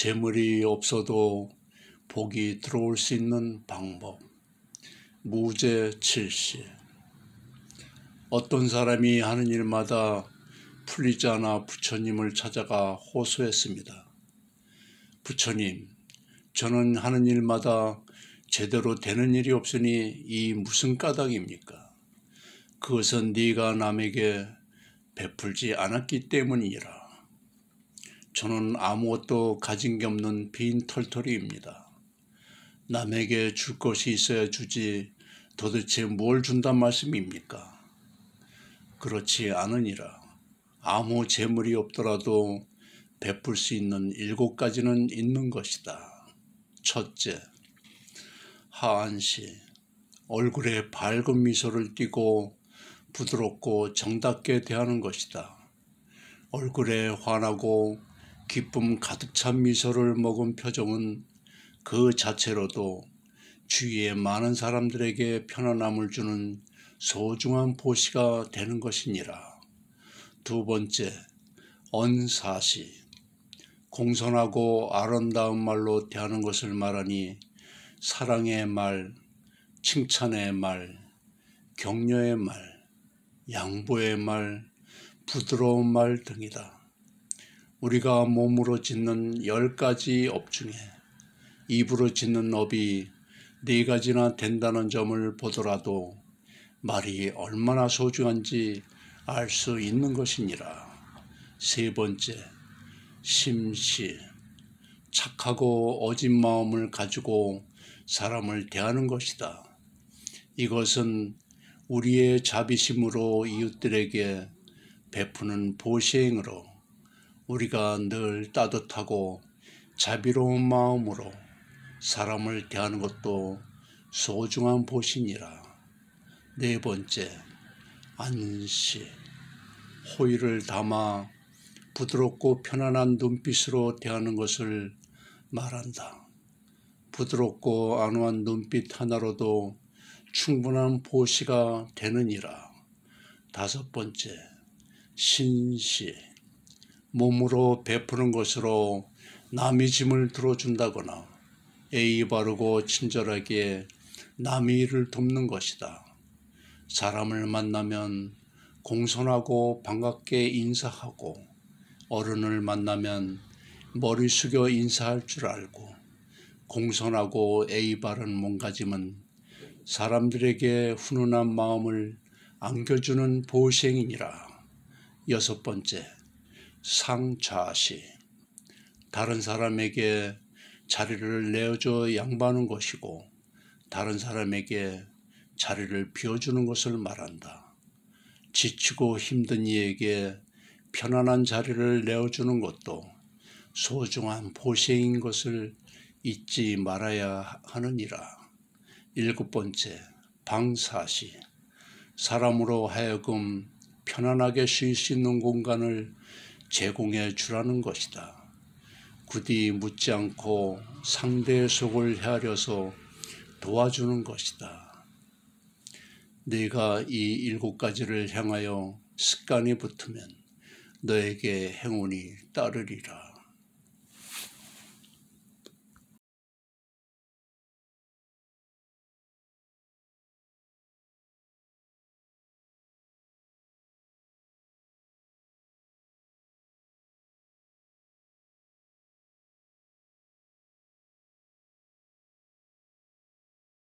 재물이 없어도 복이 들어올 수 있는 방법. 무제 칠시. 어떤 사람이 하는 일마다 풀리자나 부처님을 찾아가 호소했습니다. 부처님, 저는 하는 일마다 제대로 되는 일이 없으니 이 무슨 까닭입니까? 그것은 네가 남에게 베풀지 않았기 때문이라. 저는 아무것도 가진 게 없는 빈 털털이입니다. 남에게 줄 것이 있어야 주지 도대체 뭘 준단 말씀입니까? 그렇지 않으니라. 아무 재물이 없더라도 베풀 수 있는 일곱 가지는 있는 것이다. 첫째, 하한시 얼굴에 밝은 미소를 띠고 부드럽고 정답게 대하는 것이다. 얼굴에 환하고 기쁨 가득 찬 미소를 먹은 표정은 그 자체로도 주위의 많은 사람들에게 편안함을 주는 소중한 보시가 되는 것이니라. 두 번째, 언사시. 공손하고 아름다운 말로 대하는 것을 말하니 사랑의 말, 칭찬의 말, 격려의 말, 양보의 말, 부드러운 말 등이다. 우리가 몸으로 짓는 열 가지 업 중에 입으로 짓는 업이 네 가지나 된다는 점을 보더라도 말이 얼마나 소중한지 알 수 있는 것이니라. 세 번째, 심시. 착하고 어진 마음을 가지고 사람을 대하는 것이다. 이것은 우리의 자비심으로 이웃들에게 베푸는 보시행으로 우리가 늘 따뜻하고 자비로운 마음으로 사람을 대하는 것도 소중한 보신이라. 네 번째, 안식. 호의를 담아 부드럽고 편안한 눈빛으로 대하는 것을 말한다. 부드럽고 안호한 눈빛 하나로도 충분한 보시가 되느니라. 다섯 번째, 신시. 몸으로 베푸는 것으로 남의 짐을 들어준다거나 예이 바르고 친절하게 남의 일을 돕는 것이다. 사람을 만나면 공손하고 반갑게 인사하고 어른을 만나면 머리 숙여 인사할 줄 알고 공손하고 예이 바른 몸가짐은 사람들에게 훈훈한 마음을 안겨주는 보생이니라. 여섯 번째. 상자시 다른 사람에게 자리를 내어줘 양보하는 것이고 다른 사람에게 자리를 비워주는 것을 말한다. 지치고 힘든 이에게 편안한 자리를 내어주는 것도 소중한 보세인 것을 잊지 말아야 하느니라. 일곱 번째, 방사시. 사람으로 하여금 편안하게 쉴 수 있는 공간을 제공해 주라는 것이다. 굳이 묻지 않고 상대의 속을 헤아려서 도와주는 것이다. 네가 이 일곱 가지를 향하여 습관이 붙으면 너에게 행운이 따르리라.